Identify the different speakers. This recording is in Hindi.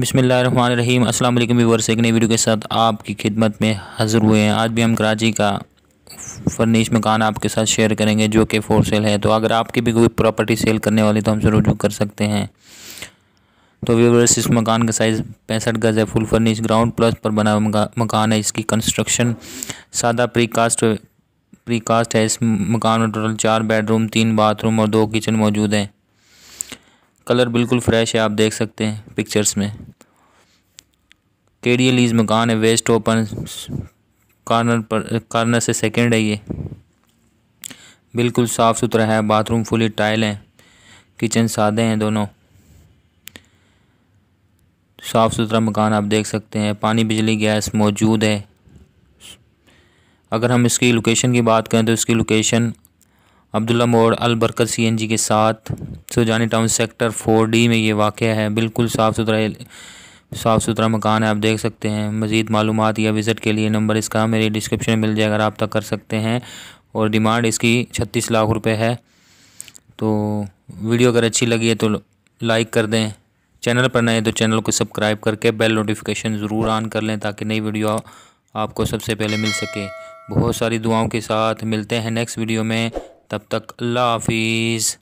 Speaker 1: बसमीम असल व्यवर्स एक नई वीडियो के साथ आपकी खिदमत में हाज़िर हुए हैं आज भी हम कराची का फर्निश मकान आपके साथ शेयर करेंगे जो कि फोर सेल है तो अगर आपकी भी कोई प्रॉपर्टी सेल करने वाली तो हमसे रुजू कर सकते हैं तो व्यूवर्स इस मकान का साइज़ पैंसठ गज़ है फुल फर्निश ग्राउंड प्लस पर बना मकान है इसकी कंस्ट्रक्शन सादा प्री कास्ट प्री कास्ट है इस मकान में टोटल चार बेडरूम तीन बाथरूम और दो किचन मौजूद हैं कलर बिल्कुल फ्रेश है आप देख सकते हैं पिक्चर्स में केडियल लीज मकान है वेस्ट ओपन कार्नर पर कार्नर से सेकंड है ये बिल्कुल साफ़ सुथरा है बाथरूम फुली टाइल हैं किचन सादे हैं दोनों साफ़ सुथरा मकान आप देख सकते हैं पानी बिजली गैस मौजूद है अगर हम इसकी लोकेशन की बात करें तो इसकी लोकेशन अब्दुल्ला मोड़ अलबरकत सी के साथ Sujani town sector four D में ये वाक़ है बिल्कुल साफ़ सुथरा साफ़ सुथरा मकान है आप देख सकते हैं मज़ीद मालूम या विज़िट के लिए नंबर इसका मेरे डिस्क्रिप्शन में मिल जाएगा तक कर सकते हैं और डिमांड इसकी छत्तीस लाख रुपये है तो वीडियो अगर अच्छी लगी है तो लाइक कर दें चैनल पर नए तो चैनल को सब्सक्राइब करके बेल नोटिफिकेशन ज़रूर ऑन कर लें ताकि नई वीडियो आपको सबसे पहले मिल सके बहुत सारी दुआओं के साथ मिलते हैं नेक्स्ट वीडियो में तब तक अल्लाह हाफिज़